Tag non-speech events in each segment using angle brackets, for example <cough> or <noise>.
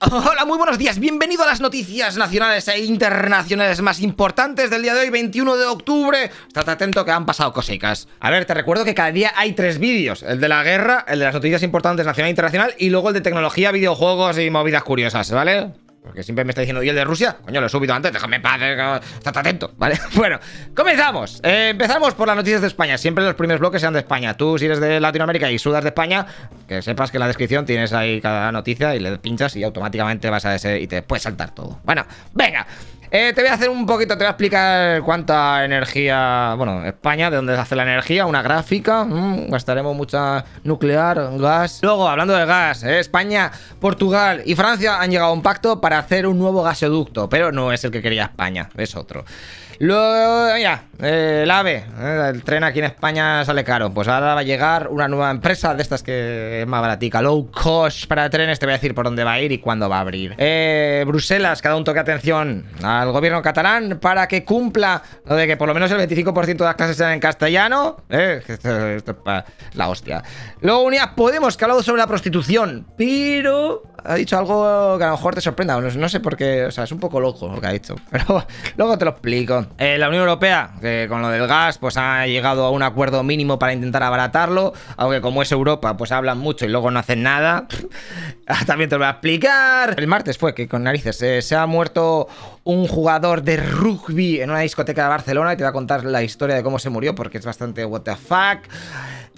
Hola, muy buenos días. Bienvenido a las noticias nacionales e internacionales más importantes del día de hoy, 21 de octubre. Estate atento que han pasado cosicas. A ver, te recuerdo que cada día hay tres vídeos: el de la guerra, el de las noticias importantes nacional e internacional y luego el de tecnología, videojuegos y movidas curiosas, ¿vale? Porque siempre me está diciendo, ¿y el de Rusia? Coño, lo he subido antes, déjame paz, eh, estás atento, ¿vale? <laughs> Bueno, comenzamos. Eh, empezamos por las noticias de España. Siempre los primeros bloques sean de España. Tú, si eres de Latinoamérica y sudas de España, que sepas que en la descripción tienes ahí cada noticia y le pinchas y automáticamente vas a ese y te puedes saltar todo. Bueno, venga. Eh, te voy a hacer un poquito, te voy a explicar cuánta energía... Bueno, España, de dónde se hace la energía, una gráfica. Mm, gastaremos mucha nuclear, gas. Luego, hablando de gas, eh, España, Portugal y Francia han llegado a un pacto para hacer un nuevo gasoducto, pero no es el que quería España, es otro. Luego, mira, eh, el AVE. Eh, el tren aquí en España sale caro. Pues ahora va a llegar una nueva empresa de estas que es más baratica. Low cost para trenes. Te voy a decir por dónde va a ir y cuándo va a abrir. Eh, Bruselas, cada un toque atención al gobierno catalán para que cumpla lo de que por lo menos el 25% de las clases sean en castellano. Eh, <laughs> esto, esto, es la hostia. Luego, Unidad Podemos, que ha hablado sobre la prostitución. Pero ha dicho algo que a lo mejor te sorprenda. no sé por qué. O sea, es un poco loco lo que ha dicho. <laughs> Pero luego te lo explico. Eh, la Unión Europea, que con lo del gas, pues ha llegado a un acuerdo mínimo para intentar abaratarlo, aunque como es Europa, pues hablan mucho y luego no hacen nada. <laughs> También te lo voy a explicar. El martes fue que con narices eh, se ha muerto un jugador de rugby en una discoteca de Barcelona y te voy a contar la historia de cómo se murió porque es bastante what the fuck.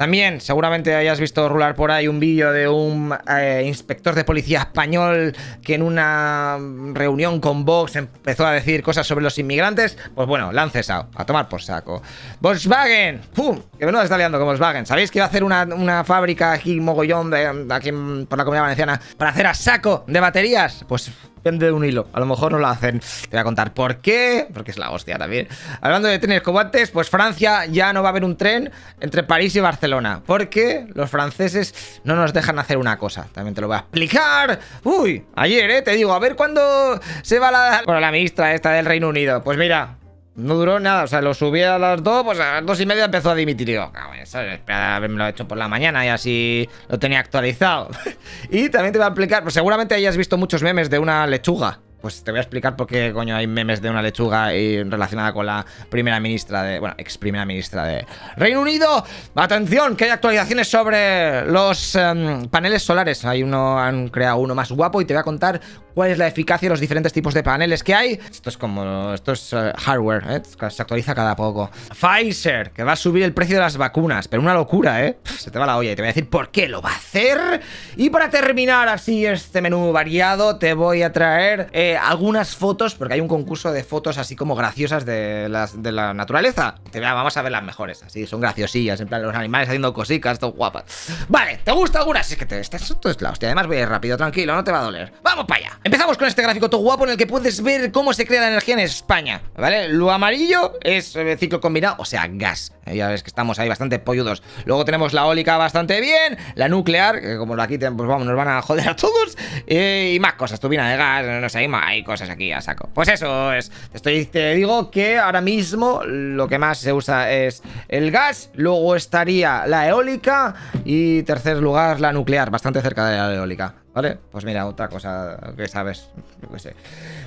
También seguramente hayas visto rular por ahí un vídeo de un eh, inspector de policía español que en una reunión con Vox empezó a decir cosas sobre los inmigrantes. Pues bueno, lances a, a tomar por saco. Volkswagen, ¡pum! Que menudo está liando con Volkswagen. ¿Sabéis que iba a hacer una, fábrica aquí, mogollón, aquí por la comunidad valenciana, para hacer a saco de baterías? Pues Depende de un hilo. A lo mejor no lo hacen. Te voy a contar por qué. Porque es la hostia también. Hablando de trenes como antes, pues Francia ya no va a haber un tren entre París y Barcelona. Porque los franceses no nos dejan hacer una cosa. También te lo voy a explicar. Uy, ayer, ¿eh? Te digo, a ver cuándo se va la... Bueno, la ministra esta del Reino Unido. Pues mira, no duró nada, o sea, lo subí a las dos pues a las dos y media empezó a dimitir. yo, ah, Espera haberme lo hecho por la mañana y así lo tenía actualizado. <laughs> y también te voy a explicar, pues seguramente hayas visto muchos memes de una lechuga. Pues te voy a explicar por qué coño hay memes de una lechuga y relacionada con la primera ministra de. Bueno, ex primera ministra de Reino Unido. Atención, que hay actualizaciones sobre los em, paneles solares. Hay uno, han creado uno más guapo y te voy a contar cuál es la eficacia de los diferentes tipos de paneles que hay. Esto es como, esto es eh, hardware, ¿eh? se actualiza cada poco. Pfizer, que va a subir el precio de las vacunas, pero una locura, ¿eh? Se te va la olla y te voy a decir por qué lo va a hacer. Y para terminar así este menú variado, te voy a traer eh, algunas fotos, porque hay un concurso de fotos así como graciosas de, la naturaleza. Te vamos a ver las mejores, así, son graciosillas, en plan los animales haciendo cositas, todo guapas. Vale, ¿te gusta algunas? Si es que te, estás, esto es la hostia, además voy a ir rápido, tranquilo, no te va a doler. ¡Vamos para allá! Empezamos con este gráfico todo guapo en el que puedes ver cómo se crea la energía en España, ¿vale? Lo amarillo es ciclo combinado, o sea, gas. Eh, ya ves que estamos ahí bastante polludos. Luego tenemos la eólica bastante bien, la nuclear, que como aquí pues vamos, nos van a joder a todos, eh, y más cosas, turbina de gas, no sé, hay cosas aquí a saco. Pues eso es, estoy, te digo que ahora mismo lo que más se usa es el gas, luego estaría la eólica y tercer lugar la nuclear, bastante cerca de la eólica. ¿Vale? Pues mira, otra cosa que sabes, yo sé.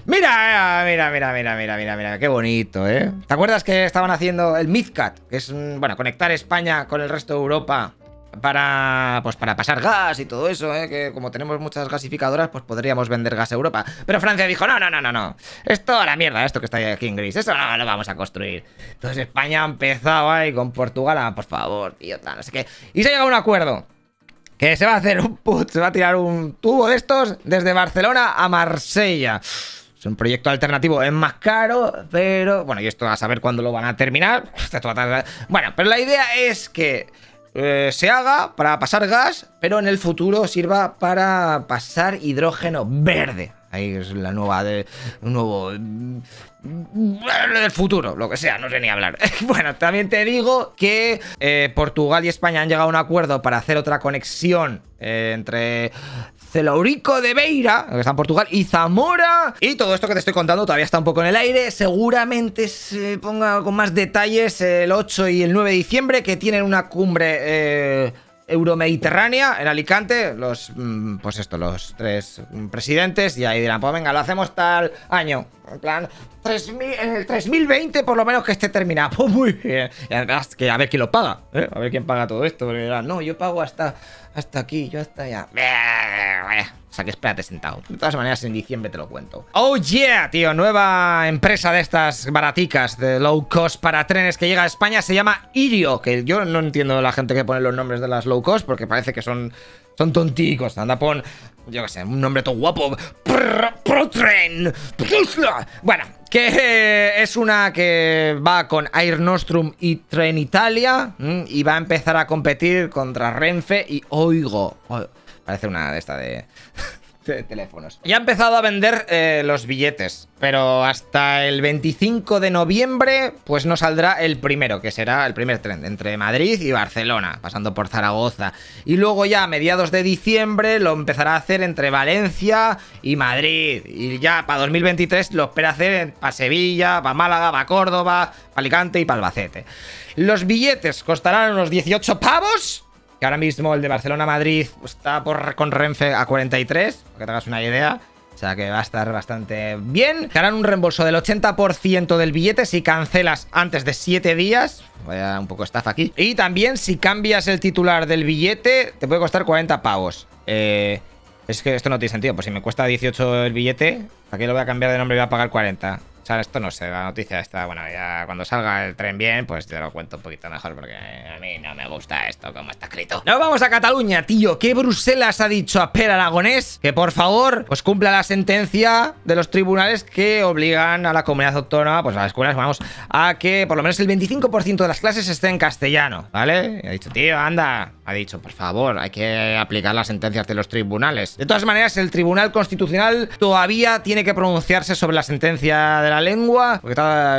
Mira, eh, mira, mira, mira, mira, mira, mira, qué bonito, ¿eh? ¿Te acuerdas que estaban haciendo el Midcat? Que es, bueno, conectar España con el resto de Europa para, pues para pasar gas y todo eso, ¿eh? Que como tenemos muchas gasificadoras, pues podríamos vender gas a Europa. Pero Francia dijo, no, no, no, no, no. Esto a la mierda, esto que está aquí en gris. Eso no lo vamos a construir. Entonces España empezaba ahí con Portugal, ah, por favor, tío, tal, no sé qué. Y se llegado a un acuerdo se va a hacer un put, se va a tirar un tubo de estos desde Barcelona a Marsella. Es un proyecto alternativo, es más caro, pero bueno, y esto a saber cuándo lo van a terminar. Bueno, pero la idea es que eh, se haga para pasar gas, pero en el futuro sirva para pasar hidrógeno verde. Ahí es la nueva de. Un nuevo. Mm, del futuro, lo que sea, no sé ni hablar. <laughs> bueno, también te digo que eh, Portugal y España han llegado a un acuerdo para hacer otra conexión eh, entre Celaurico de Beira, que está en Portugal, y Zamora. Y todo esto que te estoy contando todavía está un poco en el aire. Seguramente se ponga con más detalles el 8 y el 9 de diciembre, que tienen una cumbre eh, Euromediterránea en Alicante, los mm, pues esto, los tres presidentes, y ahí dirán, pues venga, lo hacemos tal año. En plan, 3000, en el 3020 por lo menos que esté terminado. <laughs> Pues muy bien. Y que a ver quién lo paga, ¿eh? A ver quién paga todo esto. Porque no, yo pago hasta, hasta aquí, yo hasta allá. O sea que espérate sentado. De todas maneras, en diciembre te lo cuento. Oh yeah, tío. Nueva empresa de estas baraticas de low cost para trenes que llega a España. Se llama Irio. Que yo no entiendo la gente que pone los nombres de las low cost porque parece que son, son tonticos. Anda, pon, yo qué sé, un nombre todo guapo. Protren. Bueno, que es una que va con Air Nostrum y Tren Italia y va a empezar a competir contra Renfe y Oigo. Oigo Parece una de estas <laughs> de... teléfonos. Ya ha empezado a vender eh, los billetes, pero hasta el 25 de noviembre pues no saldrá el primero, que será el primer tren entre Madrid y Barcelona, pasando por Zaragoza. Y luego ya a mediados de diciembre lo empezará a hacer entre Valencia y Madrid. Y ya para 2023 lo espera hacer para Sevilla, para Málaga, para Córdoba, para Alicante y para Albacete. Los billetes costarán unos 18 pavos ahora mismo el de Barcelona-Madrid está por, con Renfe a 43, para que te hagas una idea. O sea que va a estar bastante bien. Te harán un reembolso del 80% del billete si cancelas antes de 7 días. Voy a dar un poco estafa aquí. Y también si cambias el titular del billete, te puede costar 40 pavos. Eh, es que esto no tiene sentido. Pues si me cuesta 18 el billete, ¿para qué lo voy a cambiar de nombre y voy a pagar 40? O sea, esto no sé, la noticia está, bueno, ya cuando salga el tren bien, pues te lo cuento un poquito mejor porque a mí no me gusta esto como está escrito. ¡No vamos a Cataluña, tío. ¿Qué Bruselas ha dicho a Per Aragonés? Que por favor, pues cumpla la sentencia de los tribunales que obligan a la comunidad autónoma, pues a las escuelas, vamos, a que por lo menos el 25% de las clases esté en castellano, ¿vale? Y ha dicho, tío, anda. Ha dicho, por favor, hay que aplicar las sentencias de los tribunales. De todas maneras, el Tribunal Constitucional todavía tiene que pronunciarse sobre la sentencia de la lengua, porque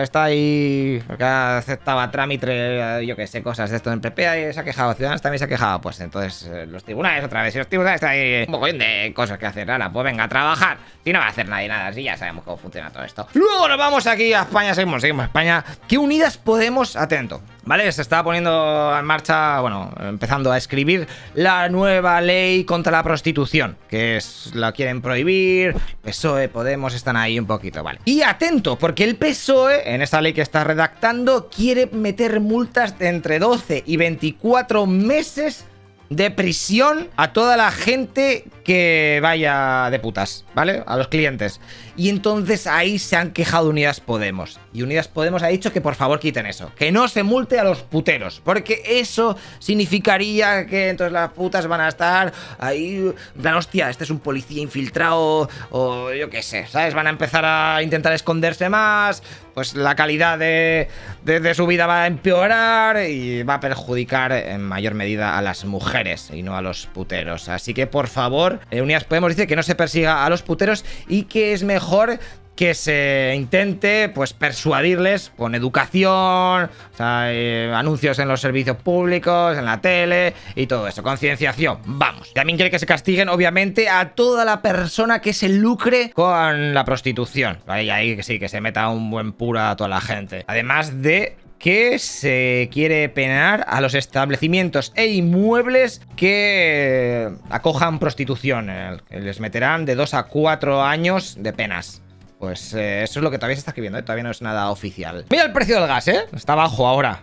está, ahí, porque aceptaba trámite, eh, yo que sé, cosas de esto en PP, y se ha quejado, Ciudadanos también se ha quejado, pues entonces eh, los tribunales otra vez, y los tribunales están ahí eh, un bien de cosas que hacer, ahora, pues venga a trabajar, si no va a hacer nadie nada, así ya sabemos cómo funciona todo esto. Luego nos vamos aquí a España, seguimos, seguimos a España, que unidas podemos, atento, ¿Vale? Se está poniendo en marcha, bueno, empezando a escribir la nueva ley contra la prostitución, que es, la quieren prohibir, PSOE, Podemos están ahí un poquito, ¿vale? Y atento, porque el PSOE, en esa ley que está redactando, quiere meter multas de entre 12 y 24 meses de prisión a toda la gente que vaya de putas, ¿vale? A los clientes. Y entonces ahí se han quejado Unidas Podemos. Y Unidas Podemos ha dicho que por favor quiten eso. Que no se multe a los puteros. Porque eso significaría que entonces las putas van a estar ahí... plan, hostia, este es un policía infiltrado o yo qué sé, ¿sabes? Van a empezar a intentar esconderse más. Pues la calidad de, de su vida va a empeorar y va a perjudicar en mayor medida a las mujeres y no a los puteros. Así que por favor eh, Unidas Podemos dice que no se persiga a los puteros y que es mejor que se intente pues persuadirles con educación, eh, anuncios en los servicios públicos, en la tele y todo eso, concienciación, vamos. También quiere que se castiguen obviamente a toda la persona que se lucre con la prostitución, ahí ahí sí, que se meta un buen pura a toda la gente. Además de que se quiere penar a los establecimientos e inmuebles que acojan prostitución. Eh, les meterán de 2 a 4 años de penas. Pues eh, eso es lo que todavía se está escribiendo, eh, todavía no es nada oficial. Mira el precio del gas, ¿eh? Está bajo ahora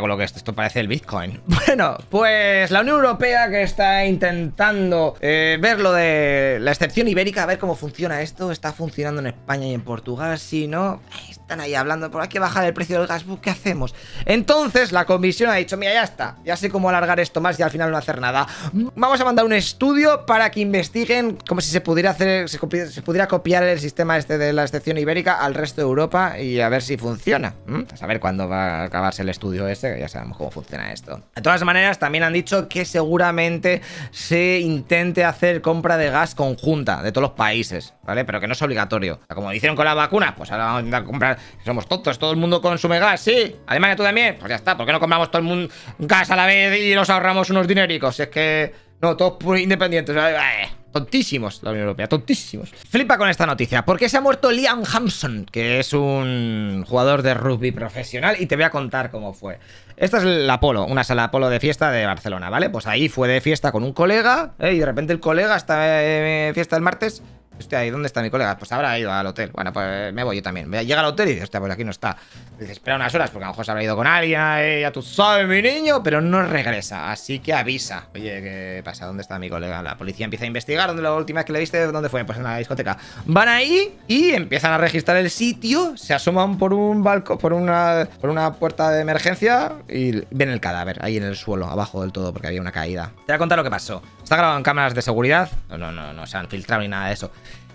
con lo que esto, parece el Bitcoin. <laughs> Bueno, pues la Unión Europea que está intentando eh, ver lo de la excepción ibérica, a ver cómo funciona esto. Está funcionando en España y en Portugal, si no, eh, están ahí hablando, por aquí bajar el precio del gas ¿qué hacemos? Entonces la comisión ha dicho, mira, ya está, ya sé cómo alargar esto más y al final no hacer nada. Vamos a mandar un estudio para que investiguen como si se pudiera hacer, se, pudiera copiar el sistema este de la excepción ibérica al resto de Europa y a ver si funciona. A saber cuándo va a acabarse el estudio este, que ya sabemos cómo funciona esto. De todas maneras, también han dicho que seguramente se intente hacer compra de gas conjunta de todos los países, ¿vale? Pero que no es obligatorio. como hicieron con la vacuna, pues ahora vamos a intentar comprar. Somos tontos, todo el mundo consume gas, sí. Alemania, tú también. Pues ya está, ¿por qué no compramos todo el mundo gas a la vez y nos ahorramos unos dinéricos? es que. No, todos independientes. Eh. Tontísimos la Unión Europea, tontísimos. Flipa con esta noticia, porque se ha muerto Liam Hampson, que es un jugador de rugby profesional, y te voy a contar cómo fue. Esta es la Polo una sala Polo de fiesta de Barcelona, ¿vale? Pues ahí fue de fiesta con un colega, ¿eh? y de repente el colega está eh, fiesta el martes, hostia, ¿y dónde está mi colega? Pues habrá ido al hotel. Bueno, pues me voy yo también. Llega al hotel y dice, hostia, pues aquí no está. Dice, espera unas horas, porque a lo mejor se habrá ido con alguien, eh, ya tú sabes, mi niño, pero no regresa. Así que avisa. Oye, ¿qué pasa? ¿Dónde está mi colega? La policía empieza a investigar. ¿Dónde la última vez que le viste? ¿Dónde fue? Pues en la discoteca. Van ahí y empiezan a registrar el sitio. Se asoman por un balcón, por una, por una puerta de emergencia y ven el cadáver ahí en el suelo, abajo del todo, porque había una caída. Te voy a contar lo que pasó. Está grabado en cámaras de seguridad. No, no, no, no se han filtrado ni nada de eso.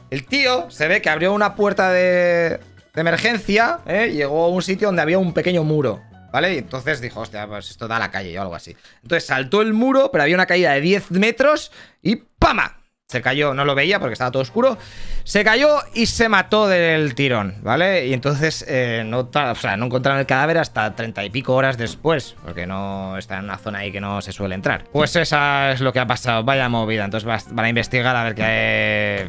El tío se ve que abrió una puerta de, emergencia, ¿eh? llegó a un sitio donde había un pequeño muro. ¿Vale? Y entonces dijo, hostia, pues esto da la calle o algo así. Entonces saltó el muro, pero había una caída de 10 metros y ¡pama! Se cayó, no lo veía porque estaba todo oscuro. Se cayó y se mató del tirón, ¿vale? Y entonces eh, no, o sea, no encontraron el cadáver hasta treinta y pico horas después, porque no está en una zona ahí que no se suele entrar. Pues eso es lo que ha pasado, vaya movida. Entonces van a investigar a ver qué...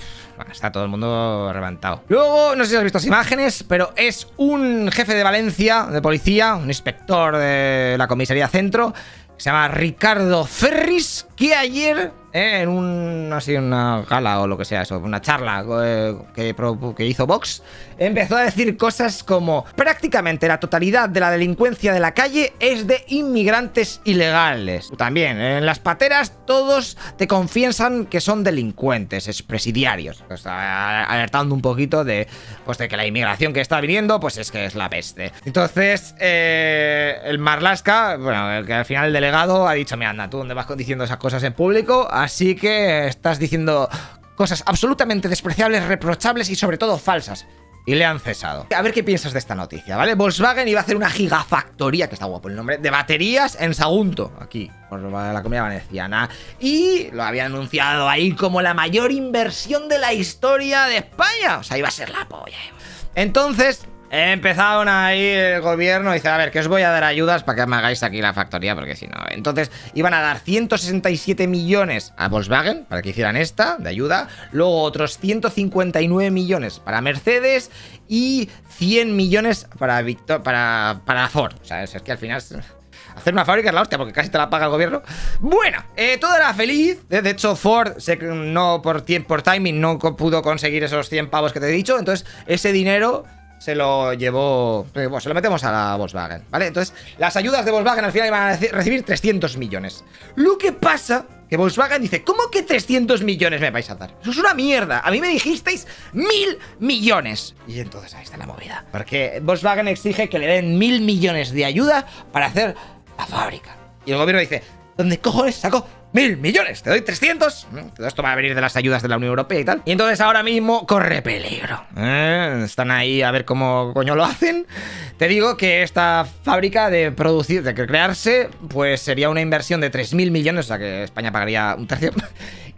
está todo el mundo reventado. Luego, no sé si has visto las imágenes, pero es un jefe de Valencia, de policía, un inspector de la comisaría centro, se llama Ricardo Ferris, que ayer eh, en un, así, una gala o lo que sea, eso, una charla eh, que, hizo Vox, empezó a decir cosas como prácticamente la totalidad de la delincuencia de la calle es de inmigrantes ilegales. También, en las pateras todos te confiesan que son delincuentes, expresidiarios. presidiarios. alertando un poquito de, pues, de que la inmigración que está viniendo, pues es que es la peste. Entonces, eh, el Marlaska bueno, que al final el delegado ha dicho, mira, anda, tú dónde vas diciendo esas cosas en público, Así que estás diciendo cosas absolutamente despreciables, reprochables y sobre todo falsas. Y le han cesado. A ver qué piensas de esta noticia, ¿vale? Volkswagen iba a hacer una gigafactoría, que está guapo el nombre, de baterías en Sagunto, aquí, por la comida veneciana. Y lo había anunciado ahí como la mayor inversión de la historia de España. O sea, iba a ser la polla. Entonces, Empezaron ahí el gobierno, dice, a ver, que os voy a dar ayudas para que me hagáis aquí la factoría, porque si no... Entonces, iban a dar 167 millones a Volkswagen para que hicieran esta de ayuda, luego otros 159 millones para Mercedes y 100 millones para, para, para Ford. O sea, es que al final... <laughs> Hacer una fábrica es la hostia, porque casi te la paga el gobierno. Bueno, eh, todo era feliz. Eh, de hecho, Ford no por, tiempo, por timing no pudo conseguir esos 100 pavos que te he dicho. Entonces, ese dinero se lo llevó. Eh, se lo metemos a la Volkswagen, ¿vale? Entonces, las ayudas de Volkswagen al final van a recibir 300 millones. Lo que pasa que Volkswagen dice: ¿Cómo que 300 millones me vais a dar? Eso es una mierda. A mí me dijisteis mil millones. Y entonces ahí está la movida. Porque Volkswagen exige que le den mil millones de ayuda para hacer la fábrica. Y el gobierno dice: ¿Dónde cojones saco mil millones, te doy 300. Todo esto va a venir de las ayudas de la Unión Europea y tal. Y entonces ahora mismo corre peligro. ¿eh? están ahí a ver cómo coño lo hacen. Te digo que esta fábrica de producir, de crearse, pues sería una inversión de 3.000 millones, o sea que España pagaría un tercio. <laughs>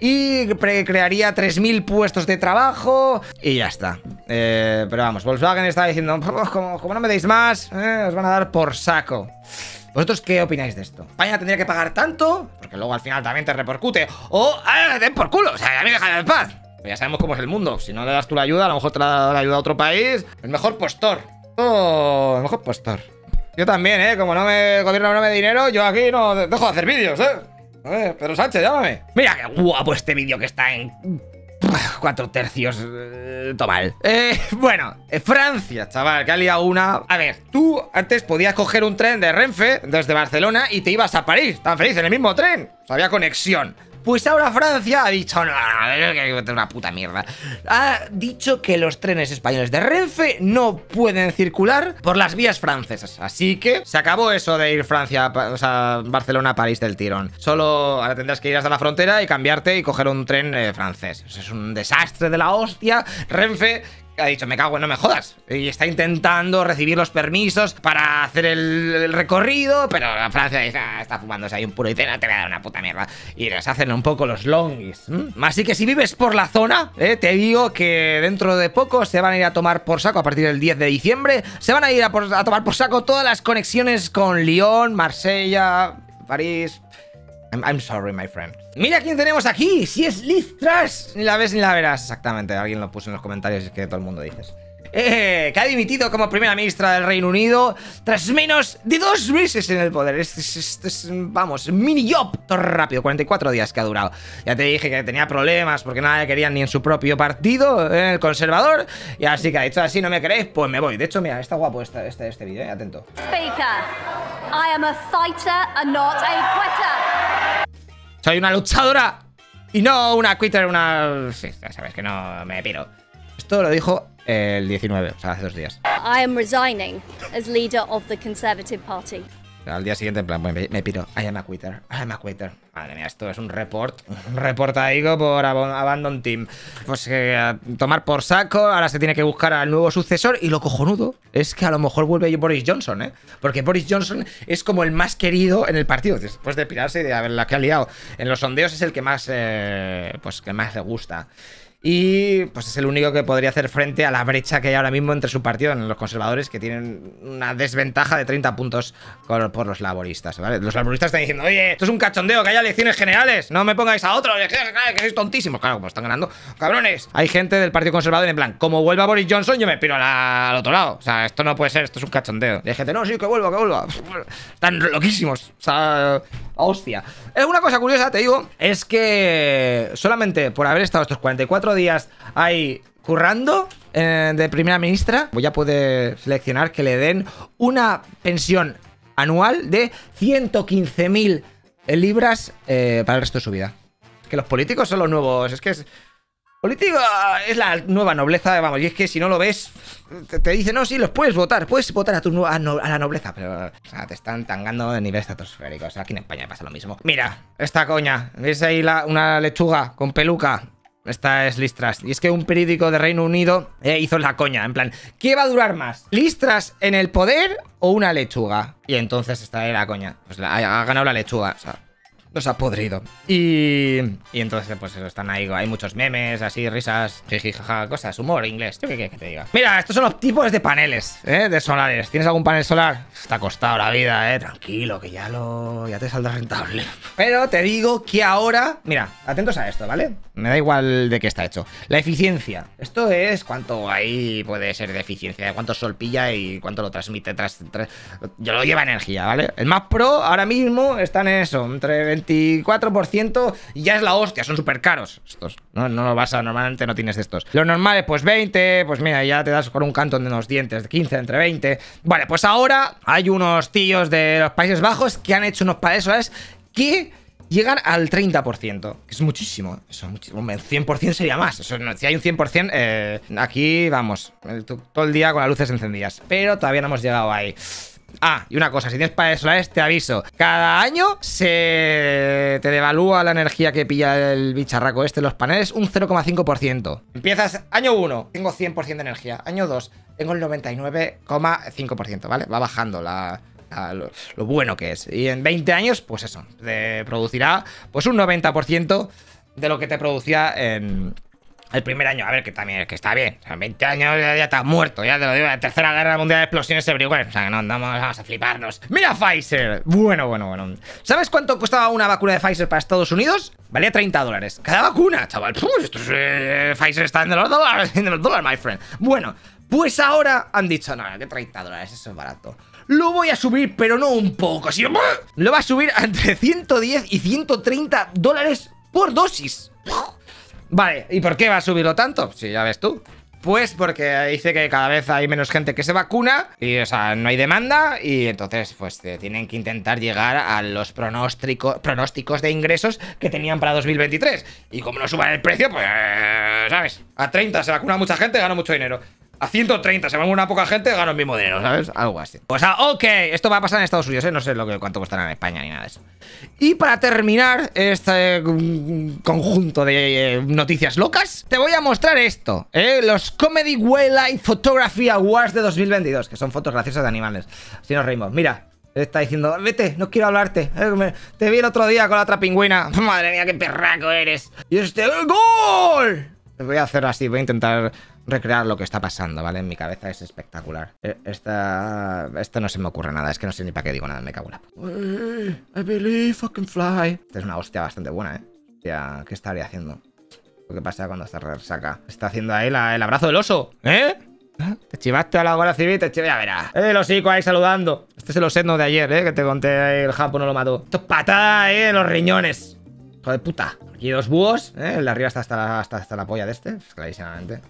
Y crearía 3.000 puestos de trabajo y ya está. Eh, pero vamos, Volkswagen está diciendo, pues, como, no me deis más, ¿eh? os van a dar por saco. ¿Vosotros qué opináis de esto? ¿España tendría que pagar tanto? Porque luego al final también te repercute. O, ¡ah, den por culo! O sea, a mí déjame en paz. Pues ya sabemos cómo es el mundo. Si no le das tú la ayuda, a lo mejor te la da la ayuda a otro país. El mejor postor. Oh, el mejor postor. Yo también, ¿eh? Como no me gobierno no me dinero, yo aquí no dejo de hacer vídeos, ¿eh? A ver, Pedro Sánchez, llámame. Mira qué guapo este vídeo que está en <laughs> Cuatro tercios. Eh, toma eh, bueno, eh, Francia, chaval, que ha liado una. A ver, tú antes podías coger un tren de Renfe desde Barcelona y te ibas a París, tan feliz, en el mismo tren. había conexión. Pues ahora Francia ha dicho, una puta mierda. Ha dicho que los trenes españoles de Renfe no pueden circular por las vías francesas. Así que se acabó eso de ir Francia, o sea, Barcelona a París del tirón. Solo ahora tendrás que ir hasta la frontera y cambiarte y coger un tren eh, francés. es un desastre de la hostia. Renfe, ha dicho, me cago en no me jodas. Y está intentando recibir los permisos para hacer el, recorrido, pero la Francia ah, está fumándose ahí un puro y te, te voy a dar una puta mierda. Y les hacen un poco los longis. Así que si vives por la zona, eh, te digo que dentro de poco se van a ir a tomar por saco a partir del 10 de diciembre. Se van a ir a tomar por saco todas las conexiones con Lyon, Marsella, París... I'm, sorry, my friend. Mira quién tenemos aquí. Si es Liz Trash. Ni la ves ni la verás. Exactamente. Alguien lo puso en los comentarios y es que todo el mundo dice Eh, que ha dimitido como primera ministra del Reino Unido tras menos de dos meses en el poder. Es, vamos, mini job rápido, 44 días que ha durado. Ya te dije que tenía problemas porque nada le querían ni en su propio partido, en eh, el conservador. Y así que ha dicho, así no me queréis, pues me voy. De hecho, mira, está guapo este, este, este vídeo, eh, atento. Speaker, I am a fighter and not a quitter. Soy una luchadora y no una quitter, una... Sí, sabes que no me piro. Esto lo dijo el 19, o sea, hace dos días. I am resigning as leader of the Conservative Party. Al día siguiente, en plan, me, piro. I am a quitter. I am a quitter. Madre mía, esto es un report. Un report digo, por Abandon Team. Pues eh, tomar por saco. Ahora se tiene que buscar al nuevo sucesor. Y lo cojonudo es que a lo mejor vuelve Boris Johnson, ¿eh? Porque Boris Johnson es como el más querido en el partido. Después de pirarse y de haberla que ha liado. En los sondeos es el que más, eh, pues, que más le gusta y pues es el único que podría hacer frente a la brecha que hay ahora mismo entre su partido en los conservadores que tienen una desventaja de 30 puntos por los laboristas, ¿vale? Los laboristas están diciendo, oye, esto es un cachondeo, que haya elecciones generales, no me pongáis a otro, que sois tontísimos, claro, como están ganando, cabrones. Hay gente del Partido Conservador en plan, como vuelva Boris Johnson, yo me piro al otro lado, o sea, esto no puede ser, esto es un cachondeo. Y hay gente, no, sí, que vuelva, que vuelva. Están loquísimos, o sea hostia. Es Una cosa curiosa, te digo, es que solamente por haber estado estos 44 días ahí currando eh, de primera ministra, ya puede seleccionar que le den una pensión anual de 115.000 libras eh, para el resto de su vida. Que los políticos son los nuevos, es que es... Política ah, es la nueva nobleza, vamos, y es que si no lo ves, te, dice, dicen, no, sí, los puedes votar, puedes votar a tu a, la nobleza, pero te están tangando de nivel estratosférico, o sea, aquí en España pasa lo mismo. Mira, esta coña, ¿ves ahí una lechuga con peluca? Esta es Listras. Y es que un periódico de Reino Unido eh, hizo la coña, en plan, ¿qué va a durar más? ¿Listras en el poder o una lechuga? Y entonces esta ahí la coña, pues ha ganado la lechuga, o sea nos ha podrido. Y, y entonces, pues eso, están ahí, hay muchos memes, así, risas, jiji, cosas, humor, inglés, qué que te diga. Mira, estos son los tipos de paneles, ¿eh? De solares. ¿Tienes algún panel solar? Está costado la vida, ¿eh? Tranquilo, que ya lo... ya te saldrá rentable. <laughs> Pero te digo que ahora... Mira, atentos a esto, ¿vale? Me da igual de qué está hecho. La eficiencia. Esto es cuánto ahí puede ser de eficiencia, de cuánto sol pilla y cuánto lo transmite. Tras, Yo lo lleva energía, ¿vale? El más pro ahora mismo está en eso, entre 24% ya es la hostia, son súper caros estos. No, no lo vas a, normalmente no tienes estos. normal es pues 20, pues mira, ya te das con un canto de los dientes, de 15, entre 20. Vale, pues ahora hay unos tíos de los Países Bajos que han hecho unos paneles que llegan al 30%, que es muchísimo. Eso, muchísimo. 100% sería más. si hay un 100%, eh, aquí vamos, eh, todo el día con las luces encendidas. Pero todavía no hemos llegado ahí. Ah, y una cosa, si tienes paneles solares, te aviso. Cada año se te devalúa la energía que pilla el bicharraco este los paneles un 0,5%. Empiezas año 1, tengo 100% de energía. Año 2, tengo el 99,5%, ¿vale? Va bajando la, lo, bueno que es. Y en 20 años, pues eso, te producirá pues un 90% de lo que te producía en, el primer año, a ver, que también, que está bien. O 20 años ya, está muerto, ya te lo digo. La tercera guerra mundial de explosiones everywhere. O sea, que no, vamos a fliparnos. ¡Mira Pfizer! Bueno, bueno, bueno. ¿Sabes cuánto costaba una vacuna de Pfizer para Estados Unidos? Valía 30 dólares. Cada vacuna, chaval. Eh, Pfizer está en los dólares, <laughs> en los dólares, my friend. Bueno, pues ahora han dicho, no, que 30 dólares, eso es barato. Lo voy a subir, pero no un poco, sino... Lo va a subir entre 110 y 130 dólares por dosis. Vale, ¿y por qué va a subirlo tanto? Si ya ves tú. Pues porque dice que cada vez hay menos gente que se vacuna y, o sea, no hay demanda y entonces, pues, eh, tienen que intentar llegar a los pronósticos de ingresos que tenían para 2023. Y como no suban el precio, pues, ¿sabes? A 30 se vacuna mucha gente, gana mucho dinero a 130, se va una poca gente, gano el mismo dinero, ¿sabes? Algo así. Pues, ah ok, esto va a pasar en Estados Unidos, ¿eh? no sé lo que, cuánto costará en España ni nada de eso. Y para terminar este mm, conjunto de eh, noticias locas, te voy a mostrar esto, ¿eh? los Comedy Wildlife Photography Awards de 2022, que son fotos graciosas de animales. Así nos reímos. Mira, está diciendo, vete, no quiero hablarte. Eh, te vi el otro día con la otra pingüina. <laughs> Madre mía, qué perraco eres. Y este, ¡gol! Voy a hacer así, voy a intentar recrear lo que está pasando, ¿vale? En mi cabeza es espectacular. Eh, esta... Esto no se me ocurre nada, es que no sé ni para qué digo nada, me cago en la... I believe fly. Esta es una hostia bastante buena, ¿eh? Hostia, ¿qué estaría haciendo? ¿Qué pasa cuando cerrar saca? Está haciendo ahí la, el abrazo del oso, ¿eh? ¿Ah? Te chivaste a la Guardia Civil, te chivaste, ya verás. Eh, los ahí saludando. Este es el osetno de ayer, ¿eh? Que te conté ahí, eh, el Japón no lo mató. Esto es ¿eh? En los riñones. Hijo de puta. Aquí dos búhos, ¿eh? El de arriba está hasta, hasta, hasta la polla de este, pues clarísimamente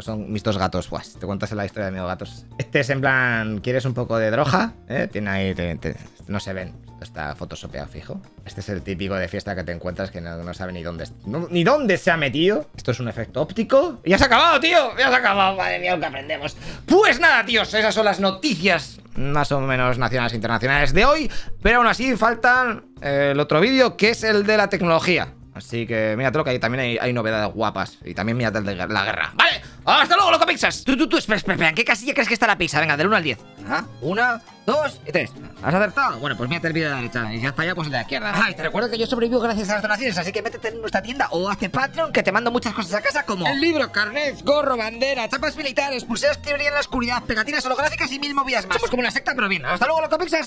son mis dos gatos. Buah, te cuentas la historia de mis gatos. Este es en plan, ¿quieres un poco de droga? ¿Eh? Tiene ahí, no se ven. Está photoshopeado fijo. Este es el típico de fiesta que te encuentras que no, sabes sabe ni dónde, ni dónde se ha metido. Esto es un efecto óptico. ¡Ya se ha acabado, tío! ¡Ya se ha acabado! Madre mía, lo que aprendemos. Pues nada, tíos, esas son las noticias más o menos nacionales e internacionales de hoy. Pero aún así faltan eh, el otro vídeo que es el de la tecnología. Así que mira, lo que ahí también hay, novedades guapas Y también mira de la guerra ¡Vale! ¡Hasta luego, loco pizzas! Tú, tú, tú, espera, espera, qué casilla crees que está la pizza? Venga, del 1 al 10 Ah, 1, dos y tres ¿Has acertado? Bueno, pues mira el vídeo de la derecha Y ya has fallado, pues el de la izquierda Ay, te recuerdo que yo sobrevivo gracias a las donaciones Así que métete en nuestra tienda o hazte Patreon Que te mando muchas cosas a casa como El libro, carnet, gorro, bandera, chapas militares Pulseras que brillan en la oscuridad Pegatinas holográficas y mil movidas más Somos como una secta, pero bien ¡Hasta luego, loco pizzas!